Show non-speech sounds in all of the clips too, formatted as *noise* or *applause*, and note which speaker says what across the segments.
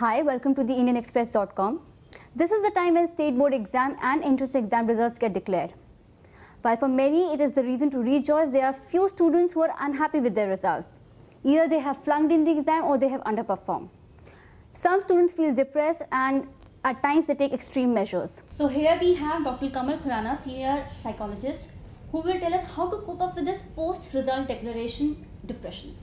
Speaker 1: Hi, welcome to the IndianExpress.com. This is the time when state board exam and entrance exam results get declared. While for many it is the reason to rejoice, there are few students who are unhappy with their results. Either they have flunked in the exam or they have underperformed. Some students feel depressed and at times they take extreme measures. So here we have Dr. Kamal Khurana, senior psychologist, who will tell us how to cope up with this post-result declaration depression.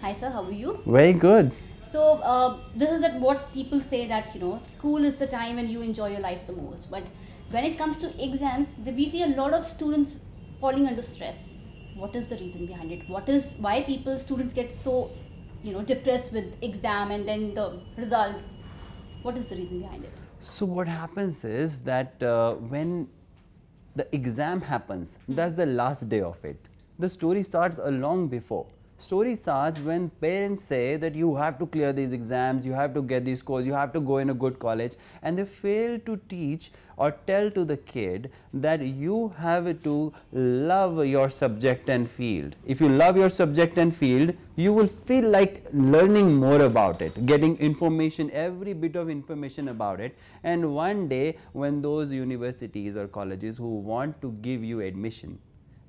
Speaker 1: Hi sir, how are you?
Speaker 2: Very good.
Speaker 1: So uh, this is that what people say that you know school is the time when you enjoy your life the most. But when it comes to exams, the, we see a lot of students falling under stress. What is the reason behind it? What is why people students get so you know depressed with exam and then the result? What is the reason behind it?
Speaker 2: So what happens is that uh, when the exam happens, mm -hmm. that's the last day of it. The story starts a long before story starts when parents say that you have to clear these exams, you have to get these scores, you have to go in a good college, and they fail to teach or tell to the kid that you have to love your subject and field. If you love your subject and field, you will feel like learning more about it, getting information, every bit of information about it. And one day, when those universities or colleges who want to give you admission,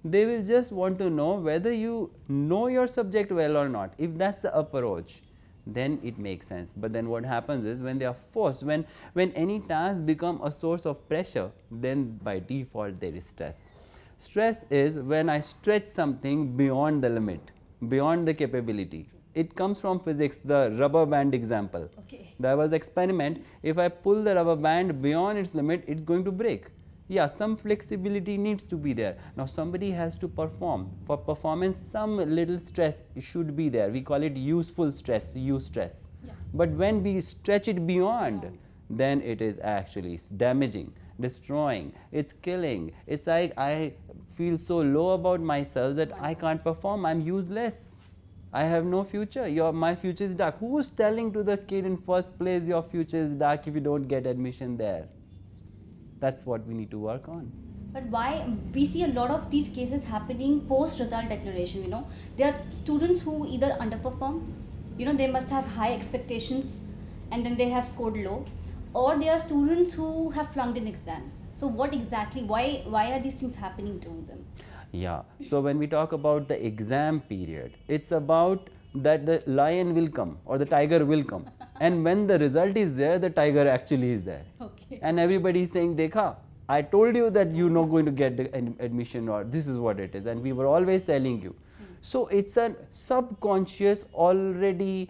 Speaker 2: they will just want to know whether you know your subject well or not. If that's the approach, then it makes sense. But then what happens is when they are forced, when, when any task become a source of pressure, then by default there is stress. Stress is when I stretch something beyond the limit, beyond the capability. It comes from physics, the rubber band example. Okay. There was experiment, if I pull the rubber band beyond its limit, it's going to break yeah some flexibility needs to be there now somebody has to perform for performance some little stress should be there we call it useful stress use stress yeah. but when we stretch it beyond then it is actually damaging destroying it's killing it's like i feel so low about myself that i can't perform i'm useless I have no future. Your, my future is dark. Who's telling to the kid in first place your future is dark if you don't get admission there? That's what we need to work on.
Speaker 1: But why we see a lot of these cases happening post result declaration, you know. There are students who either underperform, you know, they must have high expectations and then they have scored low. Or there are students who have flunked in exams. So what exactly, why, why are these things happening to them?
Speaker 2: Yeah, so when we talk about the exam period, it's about that the lion will come or the tiger will come. and when the result is there, the tiger actually is there. *laughs* Okay. *laughs* and everybody is saying, Dekha, I told you that you're not going to get the admission or this is what it is. And we were always telling you. Hmm. So it's a subconscious already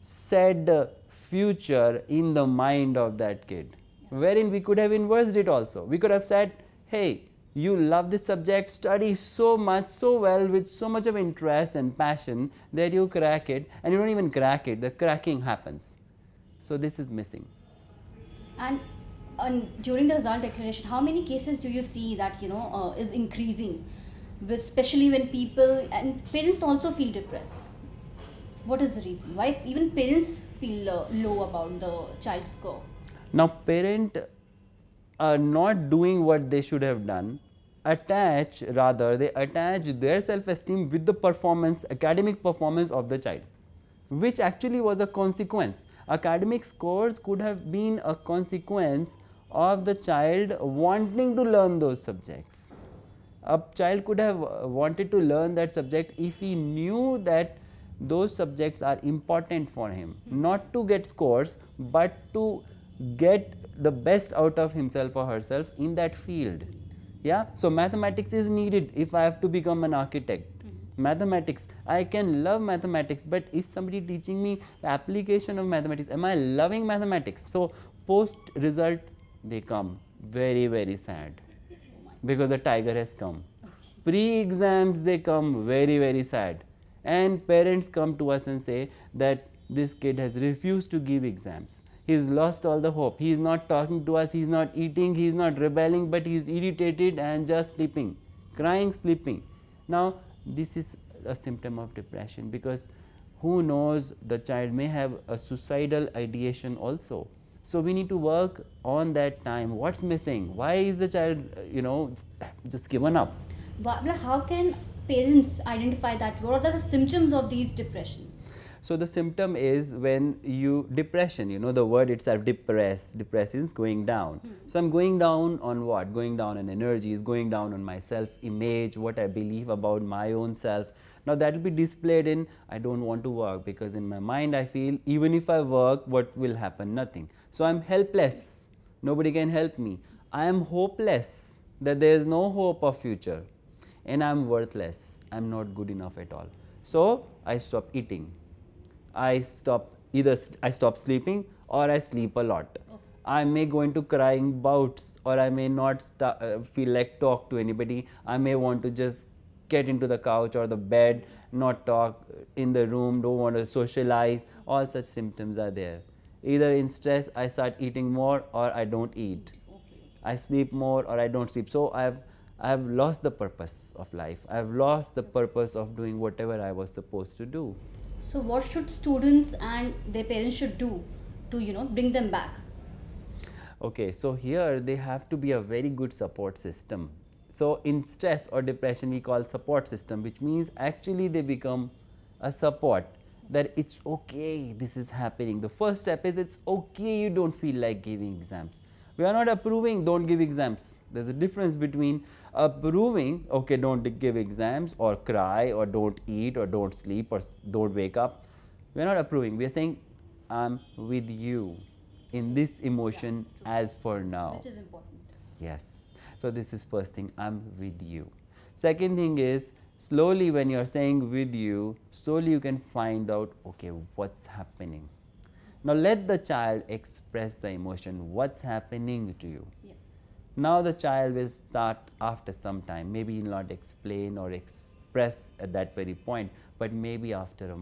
Speaker 2: said future in the mind of that kid, yeah. wherein we could have inversed it also. We could have said, hey, you love this subject, study so much, so well, with so much of interest and passion that you crack it and you don't even crack it, the cracking happens. So this is missing.
Speaker 1: And during the result declaration, how many cases do you see that you know uh, is increasing, especially when people and parents also feel depressed? What is the reason? Why even parents feel uh, low about the child score?
Speaker 2: Now, parent are not doing what they should have done attach rather they attach their self-esteem with the performance academic performance of the child which actually was a consequence. Academic scores could have been a consequence of the child wanting to learn those subjects. A child could have wanted to learn that subject if he knew that those subjects are important for him, not to get scores, but to get the best out of himself or herself in that field. Yeah, so mathematics is needed if I have to become an architect. Mathematics, I can love mathematics, but is somebody teaching me the application of mathematics? Am I loving mathematics? So, post result they come very, very sad because the tiger has come. Pre-exams, they come very, very sad. And parents come to us and say that this kid has refused to give exams. He has lost all the hope. He is not talking to us, He is not eating, He is not rebelling, but he is irritated and just sleeping, crying, sleeping. Now, this is a symptom of depression because who knows the child may have a suicidal ideation also. So we need to work on that time. What's missing? Why is the child, you know, just given up?
Speaker 1: how can parents identify that? What are the symptoms of these depression?
Speaker 2: So the symptom is when you depression, you know, the word itself depress, depression is going down. Hmm. So I'm going down on what? Going down on energy, is going down on my self image, what I believe about my own self. Now that will be displayed in I don't want to work because in my mind I feel even if I work what will happen nothing. So I am helpless, nobody can help me. I am hopeless that there is no hope of future and I am worthless, I am not good enough at all. So I stop eating, I stop either I stop sleeping or I sleep a lot. I may go into crying bouts or I may not uh, feel like talk to anybody. I may want to just get into the couch or the bed, not talk in the room, don't want to socialize, all such symptoms are there. Either in stress, I start eating more or I don't eat. I sleep more or I don't sleep. So I have, I have lost the purpose of life. I have lost the purpose of doing whatever I was supposed to do.
Speaker 1: So what should students and their parents should do to you know bring them back?
Speaker 2: Okay, so here they have to be a very good support system so, in stress or depression we call support system which means actually they become a support that it's okay this is happening. The first step is it's okay you don't feel like giving exams. We are not approving don't give exams. There is a difference between approving okay don't give exams or cry or don't eat or don't sleep or don't wake up. We are not approving we are saying I am with you in this emotion yeah, as for now. Which is important. Yes. So, this is first thing I am with you. Second thing is slowly when you are saying with you, slowly you can find out okay what is happening. Now, let the child express the emotion what is happening to you. Yeah. Now, the child will start after some time maybe not explain or express at that very point, but maybe after a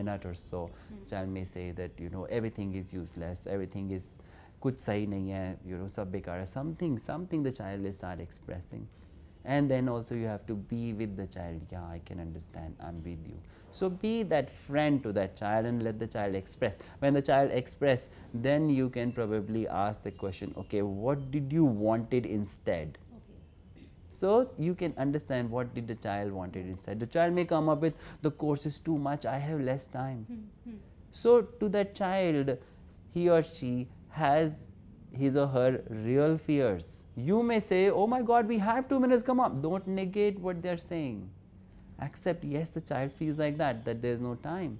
Speaker 2: minute or so mm -hmm. child may say that you know everything is useless, everything is कुछ सही नहीं you know. Something, something the child is the expressing, and then also you have to be with the child yeah i can understand i'm with you so be that friend to that child and let the child express when the child express then you can probably ask the question okay what did you wanted instead okay. so you can understand what did the child wanted instead the child may come up with the course is too much i have less time hmm, hmm. so to that child he or she has his or her real fears. You may say, Oh my God, we have two minutes, come up. Don't negate what they're saying. Accept, yes, the child feels like that, that there's no time.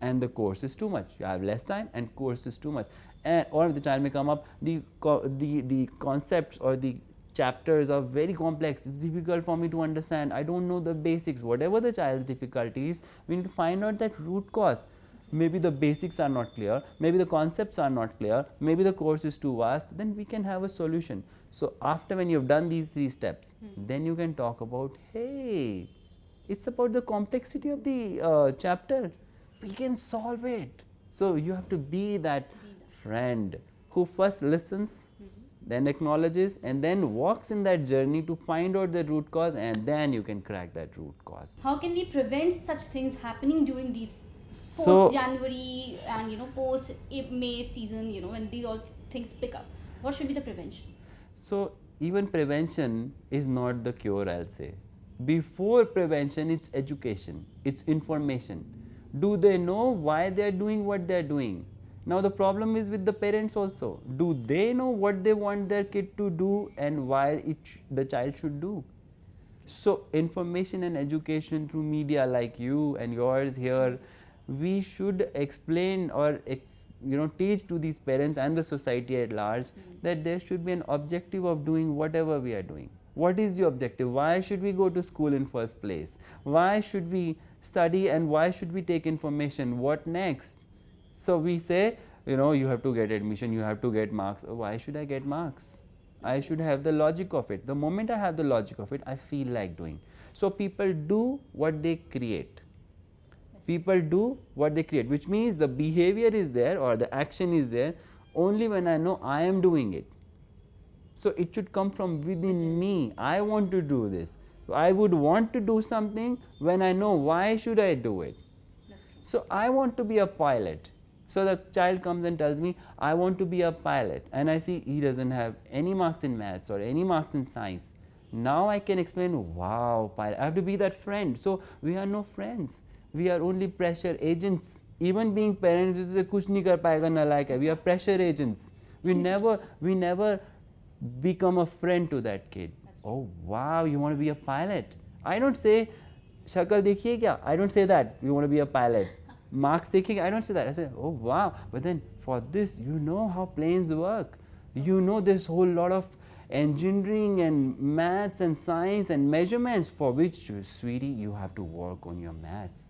Speaker 2: And the course is too much. You have less time, and course is too much. And, or the child may come up, the, the, the concepts or the chapters are very complex, it's difficult for me to understand, I don't know the basics. Whatever the child's difficulties, we need to find out that root cause maybe the basics are not clear, maybe the concepts are not clear, maybe the course is too vast, then we can have a solution. So, after when you have done these three steps, hmm. then you can talk about, hey, it's about the complexity of the uh, chapter, we can solve it. So, you have to be that friend who first listens, hmm. then acknowledges and then walks in that journey to find out the root cause and then you can crack that root cause.
Speaker 1: How can we prevent such things happening during these post January and you know post May season, you know when these all things pick up. What should be the prevention?
Speaker 2: So even prevention is not the cure. I'll say before prevention, it's education, it's information. Do they know why they are doing what they are doing? Now the problem is with the parents also. Do they know what they want their kid to do and why the child should do? So information and education through media like you and yours here we should explain or ex you know teach to these parents and the society at large mm that there should be an objective of doing whatever we are doing what is the objective why should we go to school in first place why should we study and why should we take information what next so we say you know you have to get admission you have to get marks oh, why should i get marks i should have the logic of it the moment i have the logic of it i feel like doing so people do what they create people do what they create which means the behavior is there or the action is there only when I know I am doing it. So, it should come from within me I want to do this. I would want to do something when I know why should I do it. So, I want to be a pilot. So, the child comes and tells me I want to be a pilot and I see he does not have any marks in maths or any marks in science. Now, I can explain wow pilot I have to be that friend. So, we are no friends we are only pressure agents even being parents इससे कुछ nahi kar पाएगा नलायक we are pressure agents we never we never become a friend to that kid oh wow you want to be a pilot I don't say shakal देखिए I don't say that you want to be a pilot *laughs* marks taking? I don't say that I say oh wow but then for this you know how planes work you know this whole lot of engineering and maths and science and measurements for which sweetie you have to work on your maths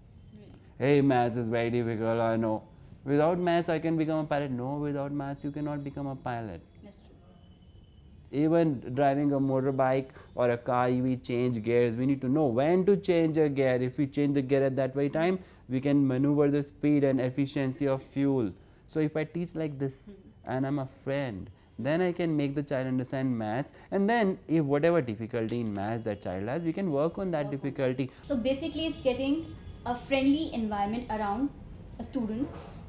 Speaker 2: hey, maths is very difficult, I know. Without maths, I can become a pilot. No, without maths, you cannot become a pilot. That's true. Even driving a motorbike or a car, we change gears. We need to know when to change a gear. If we change the gear at that right time, we can maneuver the speed and efficiency of fuel. So if I teach like this hmm. and I'm a friend, then I can make the child understand maths and then if whatever difficulty in maths that child has, we can work on that difficulty.
Speaker 1: So basically it's getting a friendly environment around a student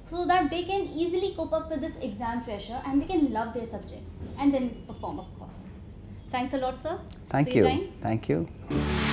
Speaker 1: so that they can easily cope up with this exam pressure and they can love their subject and then perform of course. Thanks a lot sir. Thank you.
Speaker 2: Thank you.